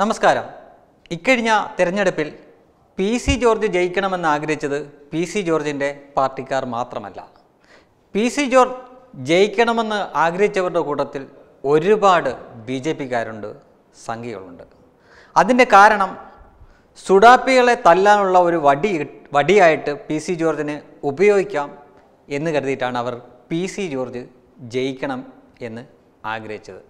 നമസ്കാരം ഇക്കഴിഞ്ഞ തിരഞ്ഞെടുപ്പിൽ പി സി ജോർജ് ജയിക്കണമെന്ന് ആഗ്രഹിച്ചത് പി സി ജോർജിൻ്റെ പാർട്ടിക്കാർ മാത്രമല്ല പി സി ജോർജ് ജയിക്കണമെന്ന് ആഗ്രഹിച്ചവരുടെ കൂട്ടത്തിൽ ഒരുപാട് ബി ജെ പിക്കാരുണ്ട് സംഖ്യകളുണ്ട് അതിൻ്റെ കാരണം സുഡാപ്പികളെ തല്ലാനുള്ള ഒരു വടി വടിയായിട്ട് പി സി ജോർജിന് ഉപയോഗിക്കാം എന്ന് കരുതിയിട്ടാണ് അവർ പി സി ജോർജ് ജയിക്കണം എന്ന് ആഗ്രഹിച്ചത്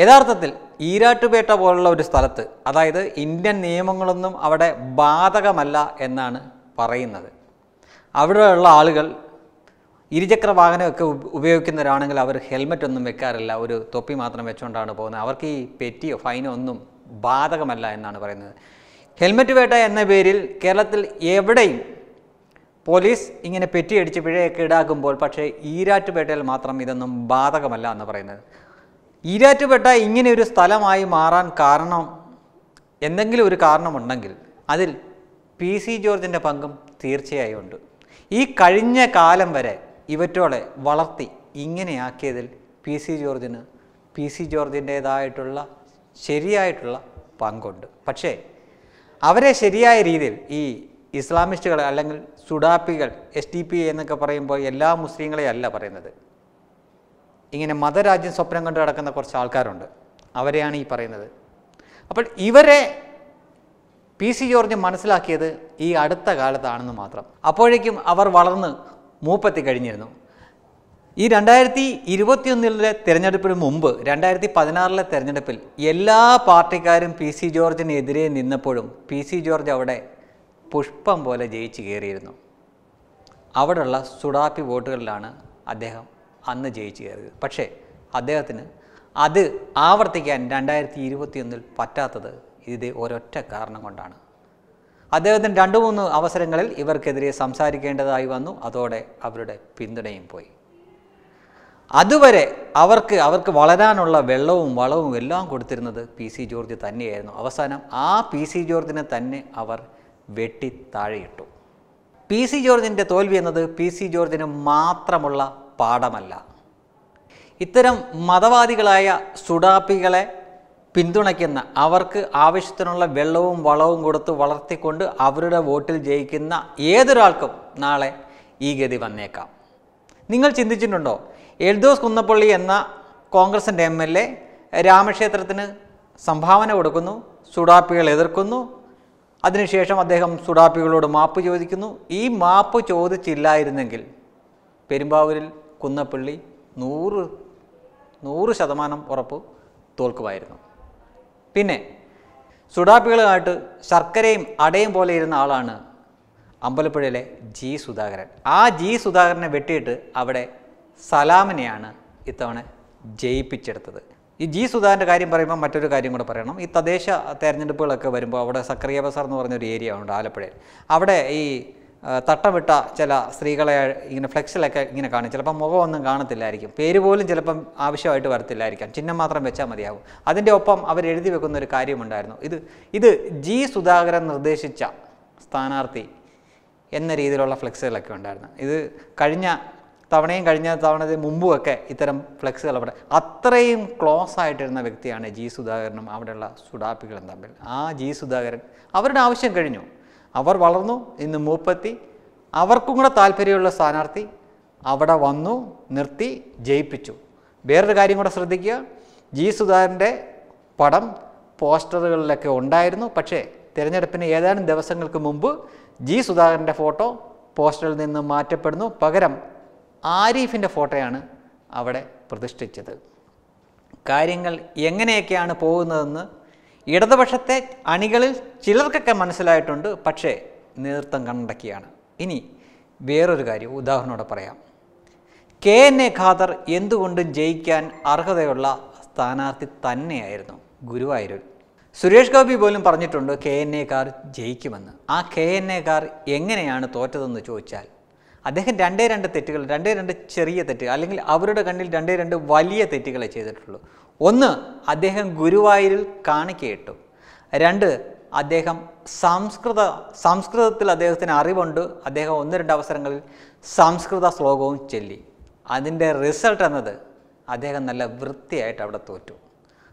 യഥാർത്ഥത്തിൽ ഈരാട്ടുപേട്ട പോലുള്ള ഒരു സ്ഥലത്ത് അതായത് ഇന്ത്യൻ നിയമങ്ങളൊന്നും അവിടെ ബാധകമല്ല എന്നാണ് പറയുന്നത് അവിടെയുള്ള ആളുകൾ ഇരുചക്ര വാഹനമൊക്കെ ഉപയോഗിക്കുന്നവരാണെങ്കിൽ അവർ ഹെൽമെറ്റ് ഒന്നും വെക്കാറില്ല ഒരു തൊപ്പി മാത്രം വെച്ചുകൊണ്ടാണ് പോകുന്നത് അവർക്ക് ഈ പെറ്റിയോ ഫൈനോ ഒന്നും ബാധകമല്ല എന്നാണ് പറയുന്നത് ഹെൽമെറ്റ് വേട്ട എന്ന പേരിൽ കേരളത്തിൽ എവിടെയും പോലീസ് ഇങ്ങനെ പെറ്റി അടിച്ച് പിഴയൊക്കെ ഈടാക്കുമ്പോൾ പക്ഷേ ഈരാറ്റുപേട്ടയിൽ മാത്രം ഇതൊന്നും ബാധകമല്ല എന്ന് പറയുന്നത് ഈരാറ്റുപേട്ട ഇങ്ങനെ ഒരു സ്ഥലമായി മാറാൻ കാരണം എന്തെങ്കിലും ഒരു കാരണമുണ്ടെങ്കിൽ അതിൽ പി സി ജോർജിൻ്റെ പങ്കും തീർച്ചയായും ഉണ്ട് ഈ കഴിഞ്ഞ കാലം വരെ ഇവറ്റോളെ വളർത്തി ഇങ്ങനെയാക്കിയതിൽ പി സി ജോർജിന് പി സി ജോർജിൻ്റേതായിട്ടുള്ള ശരിയായിട്ടുള്ള പങ്കുണ്ട് പക്ഷേ അവരെ ശരിയായ രീതിയിൽ ഈ ഇസ്ലാമിസ്റ്റുകൾ അല്ലെങ്കിൽ സുഡാപ്പികൾ എസ് ടി പി എന്നൊക്കെ പറയുമ്പോൾ എല്ലാ മുസ്ലിങ്ങളെയല്ല പറയുന്നത് ഇങ്ങനെ മതരാജ്യം സ്വപ്നം കണ്ട് കിടക്കുന്ന കുറച്ച് ആൾക്കാരുണ്ട് അവരെയാണ് ഈ പറയുന്നത് അപ്പോൾ ഇവരെ പി സി ജോർജ് മനസ്സിലാക്കിയത് ഈ അടുത്ത കാലത്താണെന്ന് മാത്രം അപ്പോഴേക്കും അവർ വളർന്ന് മൂപ്പത്തി കഴിഞ്ഞിരുന്നു ഈ രണ്ടായിരത്തി ഇരുപത്തിയൊന്നിലെ തിരഞ്ഞെടുപ്പിന് മുമ്പ് രണ്ടായിരത്തി പതിനാറിലെ തിരഞ്ഞെടുപ്പിൽ എല്ലാ പാർട്ടിക്കാരും പി സി ജോർജിനെതിരെ നിന്നപ്പോഴും പി സി ജോർജ് അവിടെ പുഷ്പം പോലെ ജയിച്ചു കയറിയിരുന്നു അവിടെയുള്ള സുഡാപ്പി വോട്ടുകളിലാണ് അദ്ദേഹം അന്ന് ജയിച്ചു കയറിയത് പക്ഷേ അദ്ദേഹത്തിന് അത് ആവർത്തിക്കാൻ രണ്ടായിരത്തി ഇരുപത്തിയൊന്നിൽ പറ്റാത്തത് ഇത് ഒരൊറ്റ കാരണം കൊണ്ടാണ് അദ്ദേഹത്തിന് രണ്ട് മൂന്ന് അവസരങ്ങളിൽ ഇവർക്കെതിരെ സംസാരിക്കേണ്ടതായി വന്നു അതോടെ അവരുടെ പിന്തുണയും പോയി അതുവരെ അവർക്ക് അവർക്ക് വളരാനുള്ള വെള്ളവും വളവും എല്ലാം കൊടുത്തിരുന്നത് പി സി ജോർജ് തന്നെയായിരുന്നു അവസാനം ആ പി സി ജോർജിനെ തന്നെ അവർ വെട്ടി താഴെയിട്ടു പി സി ജോർജിൻ്റെ തോൽവി എന്നത് പി സി ജോർജിന് മാത്രമുള്ള പാഠമല്ല ഇത്തരം മതവാദികളായ സുഡാപ്പികളെ പിന്തുണയ്ക്കുന്ന അവർക്ക് ആവശ്യത്തിനുള്ള വെള്ളവും വളവും കൊടുത്ത് വളർത്തിക്കൊണ്ട് അവരുടെ വോട്ടിൽ ജയിക്കുന്ന ഏതൊരാൾക്കും നാളെ ഈ ഗതി വന്നേക്കാം നിങ്ങൾ ചിന്തിച്ചിട്ടുണ്ടോ എൽദോസ് കുന്നപ്പള്ളി എന്ന കോൺഗ്രസിൻ്റെ എം എൽ എ രാമക്ഷേത്രത്തിന് സംഭാവന കൊടുക്കുന്നു സുഡാപ്പികൾ എതിർക്കുന്നു അതിനുശേഷം അദ്ദേഹം സുഡാപ്പികളോട് മാപ്പ് ചോദിക്കുന്നു ഈ മാപ്പ് ചോദിച്ചില്ലായിരുന്നെങ്കിൽ പെരുമ്പാവൂരിൽ കുന്നപ്പള്ളി നൂറ് നൂറ് ശതമാനം ഉറപ്പ് തോൽക്കുമായിരുന്നു പിന്നെ സുഡാപ്പികളുമായിട്ട് ശർക്കരയും അടയും പോലെ ഇരുന്ന ആളാണ് അമ്പലപ്പുഴയിലെ ജി സുധാകരൻ ആ ജി സുധാകരനെ വെട്ടിയിട്ട് അവിടെ സലാമിനെയാണ് ഇത്തവണ ജയിപ്പിച്ചെടുത്തത് ഈ ജി സുധാകരൻ്റെ കാര്യം പറയുമ്പോൾ മറ്റൊരു കാര്യം കൂടെ പറയണം ഈ തദ്ദേശ തെരഞ്ഞെടുപ്പുകളൊക്കെ വരുമ്പോൾ അവിടെ സക്രിയ ബസാർ എന്ന് പറഞ്ഞൊരു ഏരിയ ഉണ്ട് ആലപ്പുഴയിൽ അവിടെ ഈ തട്ടമിട്ട ചില സ്ത്രീകളെ ഇങ്ങനെ ഫ്ലെക്സിലൊക്കെ ഇങ്ങനെ കാണും ചിലപ്പോൾ മുഖമൊന്നും കാണത്തില്ലായിരിക്കും പേര് പോലും ചിലപ്പം ആവശ്യമായിട്ട് വരത്തില്ലായിരിക്കാം ചിഹ്നം മാത്രം വെച്ചാൽ മതിയാകും അതിൻ്റെ ഒപ്പം അവർ എഴുതി വെക്കുന്ന ഒരു കാര്യമുണ്ടായിരുന്നു ഇത് ഇത് ജി സുധാകരൻ നിർദ്ദേശിച്ച സ്ഥാനാർത്ഥി എന്ന രീതിയിലുള്ള ഫ്ലെക്സുകളൊക്കെ ഉണ്ടായിരുന്നു ഇത് കഴിഞ്ഞ തവണയും കഴിഞ്ഞ തവണത്തിന് മുമ്പുമൊക്കെ ഇത്തരം ഫ്ലെക്സുകൾ അവിടെ അത്രയും ക്ലോസ് ആയിട്ടിരുന്ന വ്യക്തിയാണ് ജി സുധാകരനും അവിടെയുള്ള സുഡാപ്പികളും തമ്മിൽ ആ ജി സുധാകരൻ അവരുടെ ആവശ്യം കഴിഞ്ഞു അവർ വളർന്നു ഇന്ന് മൂപ്പത്തി അവർക്കും കൂടെ താല്പര്യമുള്ള സ്ഥാനാർത്ഥി അവിടെ വന്നു നിർത്തി ജയിപ്പിച്ചു വേറൊരു കാര്യം കൂടെ ശ്രദ്ധിക്കുക ജി സുധാകരൻ്റെ പടം പോസ്റ്ററുകളിലൊക്കെ ഉണ്ടായിരുന്നു പക്ഷേ തിരഞ്ഞെടുപ്പിന് ഏതാനും ദിവസങ്ങൾക്ക് മുമ്പ് ജി സുധാകരൻ്റെ ഫോട്ടോ പോസ്റ്ററിൽ നിന്ന് മാറ്റപ്പെടുന്നു പകരം ആരിഫിൻ്റെ ഫോട്ടോയാണ് അവിടെ പ്രതിഷ്ഠിച്ചത് കാര്യങ്ങൾ എങ്ങനെയൊക്കെയാണ് പോകുന്നതെന്ന് ഇടതുപക്ഷത്തെ അണികളിൽ ചിലർക്കൊക്കെ മനസ്സിലായിട്ടുണ്ട് പക്ഷേ നേതൃത്വം കണ്ടക്കിയാണ് ഇനി വേറൊരു കാര്യം ഉദാഹരണോടെ പറയാം കെ എൻ എ ഖാദർ എന്തുകൊണ്ടും ജയിക്കാൻ അർഹതയുള്ള സ്ഥാനാർത്ഥി തന്നെയായിരുന്നു ഗുരുവായൂർ സുരേഷ് ഗോപി പോലും പറഞ്ഞിട്ടുണ്ട് കെ എൻ എ കാർ ജയിക്കുമെന്ന് ആ കെ എൻ എ കാർ എങ്ങനെയാണ് തോറ്റതെന്ന് ചോദിച്ചാൽ അദ്ദേഹം രണ്ടേ രണ്ട് തെറ്റുകൾ രണ്ടേ രണ്ട് ചെറിയ തെറ്റുകൾ അല്ലെങ്കിൽ അവരുടെ കണ്ണിൽ രണ്ടേ രണ്ട് വലിയ തെറ്റുകളെ ചെയ്തിട്ടുള്ളൂ ഒന്ന് അദ്ദേഹം ഗുരുവായൂരിൽ കാണിക്കയിട്ടു രണ്ട് അദ്ദേഹം സംസ്കൃത സംസ്കൃതത്തിൽ അദ്ദേഹത്തിന് അറിവുണ്ട് അദ്ദേഹം ഒന്ന് രണ്ട് അവസരങ്ങളിൽ സംസ്കൃത ശ്ലോകവും ചൊല്ലി അതിൻ്റെ റിസൾട്ട് എന്നത് അദ്ദേഹം നല്ല വൃത്തിയായിട്ട് അവിടെ തോറ്റു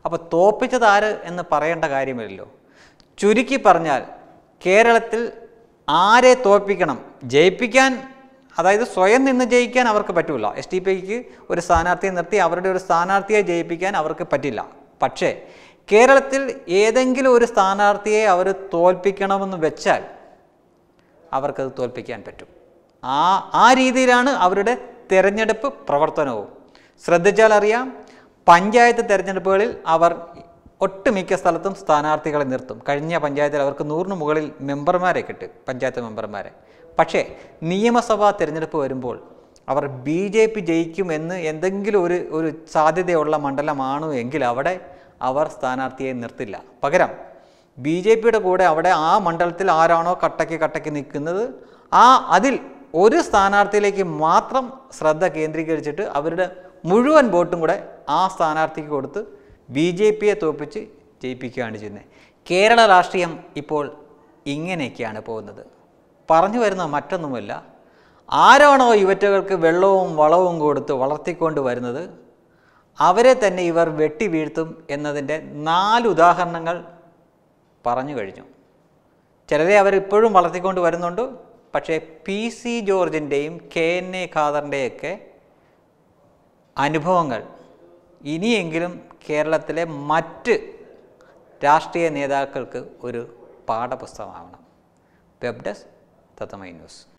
അപ്പോൾ തോപ്പിച്ചത് ആര് എന്ന് പറയേണ്ട കാര്യമില്ലല്ലോ ചുരുക്കി പറഞ്ഞാൽ കേരളത്തിൽ ആരെ തോൽപ്പിക്കണം ജയിപ്പിക്കാൻ അതായത് സ്വയം നിന്ന് ജയിക്കാൻ അവർക്ക് പറ്റില്ല എസ് ടി പിക്ക് ഒരു സ്ഥാനാർത്ഥിയെ നിർത്തി അവരുടെ ഒരു സ്ഥാനാർത്ഥിയെ ജയിപ്പിക്കാൻ അവർക്ക് പറ്റില്ല പക്ഷേ കേരളത്തിൽ ഏതെങ്കിലും ഒരു സ്ഥാനാർത്ഥിയെ അവർ തോൽപ്പിക്കണമെന്ന് വെച്ചാൽ അവർക്കത് തോൽപ്പിക്കാൻ പറ്റും ആ ആ രീതിയിലാണ് അവരുടെ തിരഞ്ഞെടുപ്പ് പ്രവർത്തനവും ശ്രദ്ധിച്ചാൽ അറിയാം പഞ്ചായത്ത് തിരഞ്ഞെടുപ്പുകളിൽ അവർ ഒട്ടുമിക്ക സ്ഥലത്തും സ്ഥാനാർത്ഥികളെ നിർത്തും കഴിഞ്ഞ പഞ്ചായത്തിൽ അവർക്ക് നൂറിന് മുകളിൽ മെമ്പർമാരെ കിട്ടും പഞ്ചായത്ത് മെമ്പർമാരെ പക്ഷേ നിയമസഭാ തിരഞ്ഞെടുപ്പ് വരുമ്പോൾ അവർ ബി ജെ പി ജയിക്കുമെന്ന് എന്തെങ്കിലും ഒരു ഒരു സാധ്യതയുള്ള മണ്ഡലമാണ് എങ്കിൽ അവിടെ അവർ സ്ഥാനാർത്ഥിയെ നിർത്തില്ല പകരം ബി ജെ പിയുടെ കൂടെ അവിടെ ആ മണ്ഡലത്തിൽ ആരാണോ കട്ടയ്ക്ക് കട്ടയ്ക്ക് നിൽക്കുന്നത് ആ അതിൽ ഒരു സ്ഥാനാർത്ഥിയിലേക്ക് മാത്രം ശ്രദ്ധ കേന്ദ്രീകരിച്ചിട്ട് അവരുടെ മുഴുവൻ വോട്ടും കൂടെ ആ സ്ഥാനാർത്ഥിക്ക് കൊടുത്ത് ബി ജെ പിയെ തോൽപ്പിച്ച് ജയിപ്പിക്കുകയാണ് ചെയ്യുന്നത് കേരള രാഷ്ട്രീയം ഇപ്പോൾ ഇങ്ങനെയൊക്കെയാണ് പോകുന്നത് പറഞ്ഞു വരുന്ന മറ്റൊന്നുമില്ല ആരാണോ ഇവറ്റകൾക്ക് വെള്ളവും വളവും കൊടുത്ത് വളർത്തിക്കൊണ്ട് വരുന്നത് അവരെ തന്നെ ഇവർ വെട്ടി വീഴ്ത്തും എന്നതിൻ്റെ നാല് ഉദാഹരണങ്ങൾ പറഞ്ഞു കഴിഞ്ഞു ചിലരെ അവരിപ്പോഴും വളർത്തിക്കൊണ്ട് വരുന്നുണ്ട് പക്ഷേ പി സി ജോർജിൻ്റെയും കെ എൻ എ ഖാദറിൻ്റെയൊക്കെ അനുഭവങ്ങൾ ഇനിയെങ്കിലും കേരളത്തിലെ മറ്റ് രാഷ്ട്രീയ നേതാക്കൾക്ക് ഒരു പാഠപുസ്തകമാവണം web desk Tá Tata Minus.